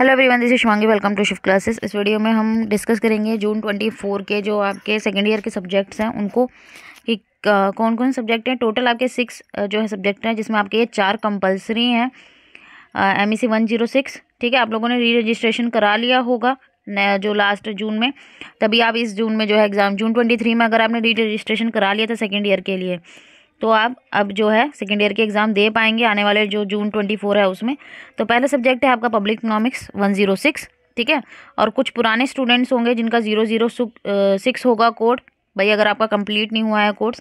hello everyone this Shivangi welcome to shift classes इस video में हम डिस्कस करेंगे जून ट्वेंटी फोर के जो आपके सेकेंड ईयर के सब्जेक्ट्स हैं उनको कि कौन कौन सब्जेक्ट हैं टोटल आपके सिक्स जो है सब्जेक्ट हैं जिसमें आपके ये चार कंपलसरी हैं M E C one zero six ठीक है आप लोगों ने री रजिस्ट्रेशन करा लिया होगा जो लास्ट जून में तभी आप इस जून में जो है एग्ज़ाम जून ट्वेंटी थ्री में अगर आपने री रजिस्ट्रेशन करा लिया था सेकेंड ईयर के लिए तो आप अब जो है सेकेंड ईयर के एग्ज़ाम दे पाएंगे आने वाले जो जून ट्वेंटी फोर है उसमें तो पहला सब्जेक्ट है आपका public economics one zero six ठीक है और कुछ पुराने स्टूडेंट्स होंगे जिनका ज़ीरो ज़ीरो सिक्स होगा कोड भाई अगर आपका कंप्लीट नहीं हुआ है course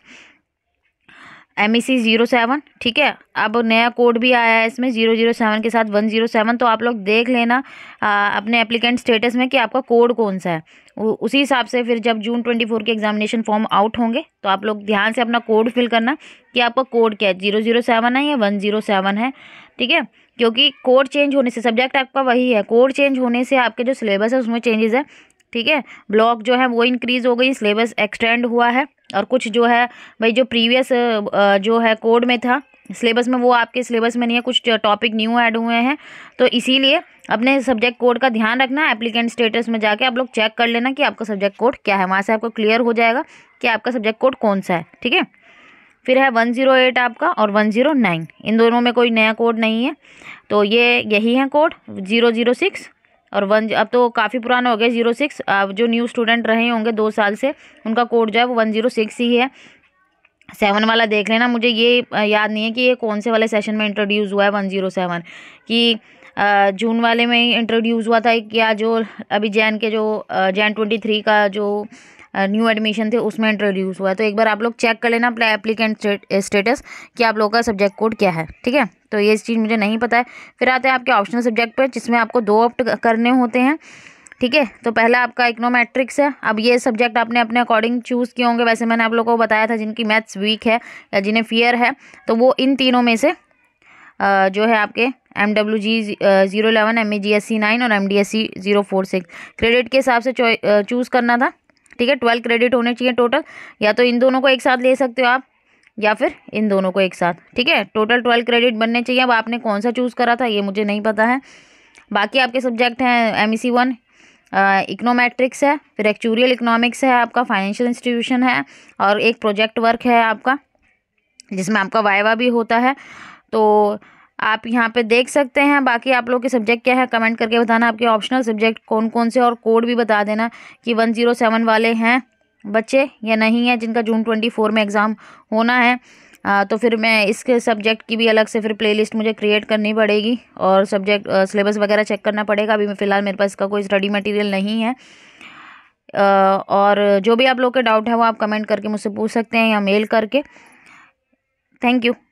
M E C zero seven ठीक है अब नया कोड भी आया है इसमें ज़ीरो ज़ीरो सेवन के साथ वन ज़ीरो सेवन तो आप लोग देख लेना आ, अपने एप्लीकेंट स्टेटस में कि आपका कोड कौन सा है उ, उसी हिसाब से फिर जब जून ट्वेंटी फोर के एग्जामिनेशन फॉर्म आउट होंगे तो आप लोग ध्यान से अपना कोड फिल करना कि आपका कोड क्या है ज़ीरो ज़ीरो सेवन है या वन ज़ीरो सेवन है ठीक है क्योंकि कोड चेंज होने से सब्जेक्ट आपका वही है कोड चेंज होने से आपके जो सिलेबस है उसमें चेंजेस है ठीक है ब्लॉक जो है वो इंक्रीज़ हो गई सिलेबस एक्सटेंड हुआ है और कुछ जो है भाई जो प्रीवियस जो है कोड में था सिलेबस में वो आपके सिलेबस में नहीं है कुछ टॉपिक न्यू ऐड हुए हैं तो इसीलिए अपने सब्जेक्ट कोड का ध्यान रखना एप्लीकेंट स्टेटस में जाके आप लोग चेक कर लेना कि आपका सब्जेक्ट कोड क्या है वहाँ से आपको क्लियर हो जाएगा कि आपका सब्जेक्ट कोड कौन सा है ठीक है फिर है वन ज़ीरो एट आपका और वन ज़ीरो नाइन इन दोनों में कोई नया कोड नहीं है तो ये यही है कोड ज़ीरो ज़ीरो सिक्स और वन अब तो काफ़ी पुराना हो गया जीरो सिक्स अब जो न्यू स्टूडेंट रहे होंगे दो साल से उनका कोड जो है वो वन जीरो सिक्स ही है सेवन वाला देख लेना मुझे ये याद नहीं है कि ये कौन से वाले सेशन में इंट्रोड्यूस हुआ है वन जीरो सेवन कि जून वाले में ही इंट्रोड्यूस हुआ था या जो अभी जैन के जो जैन ट्वेंटी थ्री का जो न्यू एडमिशन थे उसमें इंट्रोड्यूस हुआ है तो एक बार आप लोग चेक कर लेना अपना एप्लीकेंट स्टेटस कि आप लोगों का सब्जेक्ट कोड क्या है ठीक है तो ये चीज़ मुझे नहीं पता है फिर आते हैं आपके ऑप्शनल सब्जेक्ट पर जिसमें आपको दो ऑप्ट करने होते हैं ठीक है तो पहला आपका इकनोमेट्रिक्स है अब ये सब्जेक्ट आपने अपने अकॉर्डिंग चूज़ किए होंगे वैसे मैंने आप लोगों को बताया था जिनकी मैथ्स वीक है या जिन्हें फियर है तो वो इन तीनों में से जो है आपके M W G zero eleven M E G S C nine और M D S C zero four six credit के हिसाब से चूज़ करना था ठीक है ट्वेल्व क्रेडिट होने चाहिए टोटल या तो इन दोनों को एक साथ ले सकते हो आप या फिर इन दोनों को एक साथ ठीक है टोटल ट्वेल्व क्रेडिट बनने चाहिए अब आपने कौन सा चूज़ करा था ये मुझे नहीं पता है बाकी आपके सब्जेक्ट हैं एम ई सी वन इकनोमेट्रिक्स है फिर एक्चुरियल इकनॉमिक्स है आपका फाइनेंशियल इंस्टीट्यूशन है और एक प्रोजेक्ट वर्क है आपका जिसमें आपका वायवा भी होता है तो आप यहाँ पे देख सकते हैं बाकी आप लोग के सब्जेक्ट क्या है कमेंट करके बताना आपके ऑप्शनल सब्जेक्ट कौन कौन से और कोड भी बता देना कि वन जीरो सेवन वाले हैं बच्चे या नहीं है जिनका जून ट्वेंटी फोर में एग्ज़ाम होना है आ, तो फिर मैं इसके सब्जेक्ट की भी अलग से फिर प्लेलिस्ट मुझे क्रिएट करनी पड़ेगी और सब्जेक्ट सिलेबस वगैरह चेक करना पड़ेगा अभी फ़िलहाल मेरे पास इसका कोई स्टडी मटेरियल नहीं है आ, और जो भी आप लोग के डाउट है वो आप कमेंट करके मुझसे पूछ सकते हैं या मेल करके थैंक यू